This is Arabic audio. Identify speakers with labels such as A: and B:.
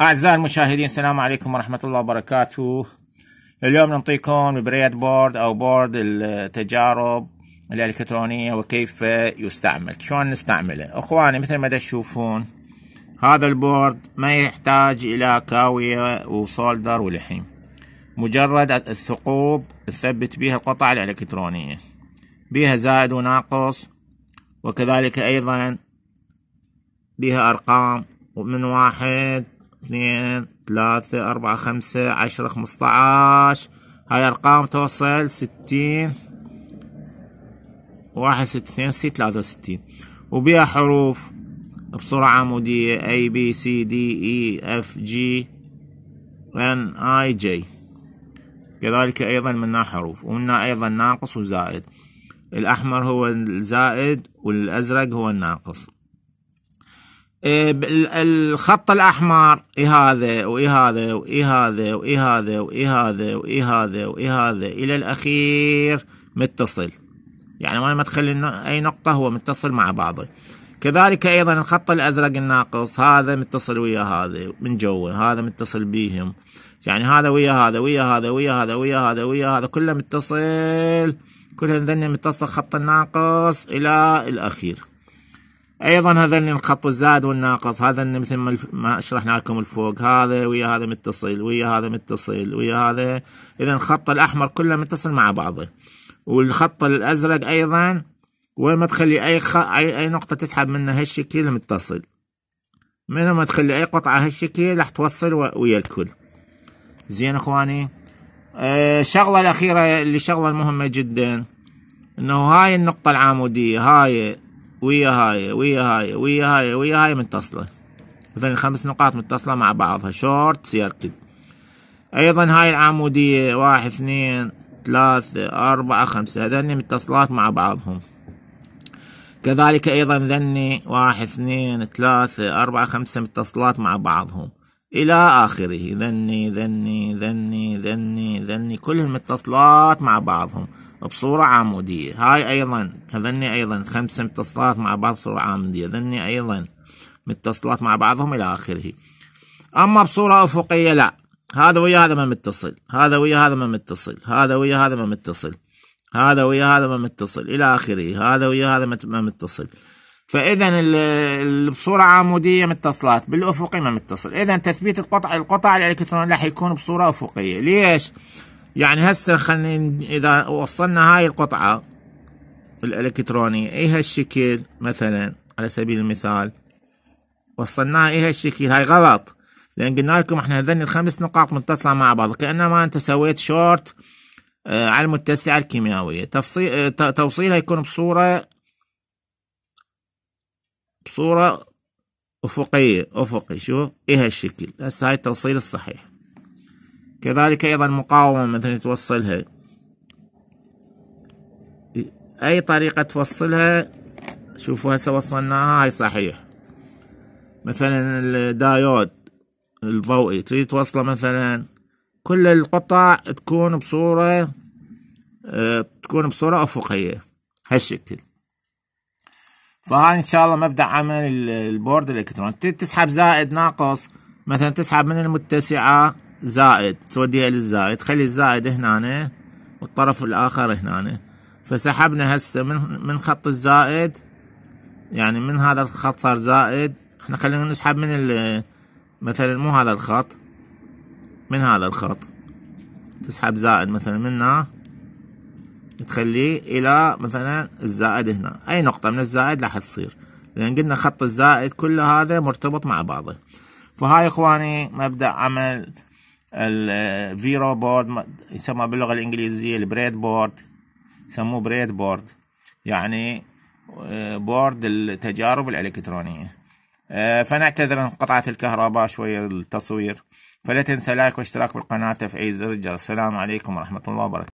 A: أعزائي المشاهدين السلام عليكم ورحمة الله وبركاته اليوم نعطيكم بريد بورد أو بورد التجارب الإلكترونية وكيف يستعمل شلون نستعمله أخواني مثل ما تشوفون هذا البورد ما يحتاج إلى كاوية وصولدر ولحيم مجرد الثقوب تثبت بها القطع الإلكترونية بها زائد وناقص وكذلك أيضا بها أرقام ومن واحد اثنين ثلاثة أربعة خمسة عشرة خمسة هاي أرقام توصل ستين واحد ستة اثنين ستة ثلاثة وستين وبها حروف بصورة عمودية A B C D E F G N I J كذلك أيضا منها حروف ومنها أيضا ناقص وزائد الأحمر هو الزائد والأزرق هو الناقص إيه، الخط الاحمر اي هذا واي هذا واي هذا واي هذا واي هذا واي هذا واي هذا الى الاخير متصل يعني ما تخلي اي نقطه هو متصل مع بعضه كذلك ايضا الخط الازرق الناقص هذا متصل ويا هذا من جوه هذا متصل بيهم يعني هذا ويا هذا ويا هذا ويا هذا ويا هذا ويا هذا كله متصل كلهن متصل خط الناقص الى الاخير ايضا هذا اللي الخط الزائد والناقص هذا اللي مثل ما, الف... ما شرحنا لكم الفوق هذا ويا هذا متصل ويا هذا متصل ويا هذا اذا الخط الاحمر كله متصل مع بعضه والخط الازرق ايضا وين ما تخلي اي خ... اي, نقطه تسحب منها هالشكل متصل من ما تخلي اي قطعه هالشكل راح توصل و... ويا الكل زين اخواني آه، الشغله آه الاخيره اللي شغله مهمه جدا انه هاي النقطه العاموديه هاي ويا هاي ويا هاي ويا هاي ويا هاي متصلة مثلا الخمس نقاط متصلة مع بعضها شورت سيركت أيضا هاي العمودية واحد اثنين ثلاثة أربعة خمسة هذني متصلات مع بعضهم كذلك أيضا ذني واحد اثنين ثلاثة أربعة خمسة متصلات مع بعضهم إلى آخره ذني ذني ذني كلهم متصلات مع بعضهم بصورة عمودية هاي أيضا هذني أيضا خمسة متصلات مع بعض بصورة عمودية ذني أيضا متصلات مع بعضهم إلى آخره أما بصورة أفقية لا هذا ويا هذا ما متصل هذا ويا هذا ما متصل هذا ويا هذا ما متصل هذا ويا هذا ما متصل إلى آخره هذا ويا هذا ما متصل فإذا بصورة عمودية متصلات بالأفقي ما متصل إذا تثبيت القطع القطع الإلكترونية راح يكون بصورة أفقية ليش؟ يعني هسه خلينا اذا وصلنا هاي القطعة الالكترونية اي هالشكل مثلا على سبيل المثال وصلناها اي هالشكل هاي غلط لان قلنا لكم احنا هذني الخمس نقاط متصلة مع بعض كأنما انت سويت شورت آه، على المتسعة الكيميائية تفصيل آه، توصيلها يكون بصورة بصورة افقية افقي شوف ايه هالشكل هسه هاي التوصيل الصحيح كذلك أيضا مقاومة مثلا توصلها أي طريقة توصلها شوفوا هسه وصلناها هاي صحيح مثلا الدايود الضوئي تريد توصله مثلا كل القطع تكون بصورة آه، تكون بصورة أفقية هالشكل فهاي إن شاء الله مبدأ عمل البورد الإلكتروني تسحب زائد ناقص مثلا تسحب من المتسعة زائد توديها للزائد خلي الزائد هنا والطرف الآخر هنا فسحبنا هسه من من خط الزائد يعني من هذا الخط صار زائد احنا خلينا نسحب من مثلا مو هذا الخط من هذا الخط تسحب زائد مثلا من هنا تخليه الى مثلا الزائد هنا اي نقطة من الزائد راح تصير لان قلنا خط الزائد كل هذا مرتبط مع بعضه فهاي اخواني مبدأ عمل الفيرو بورد يسمى باللغة الإنجليزية البريد بورد يسموه بريد بورد يعني آه، بورد التجارب الإلكترونية آه، فنعتذر عن قطعة الكهرباء شوية التصوير فلا تنسى لايك واشتراك بالقناة تفعيل زر الجرس السلام عليكم ورحمة الله وبركاته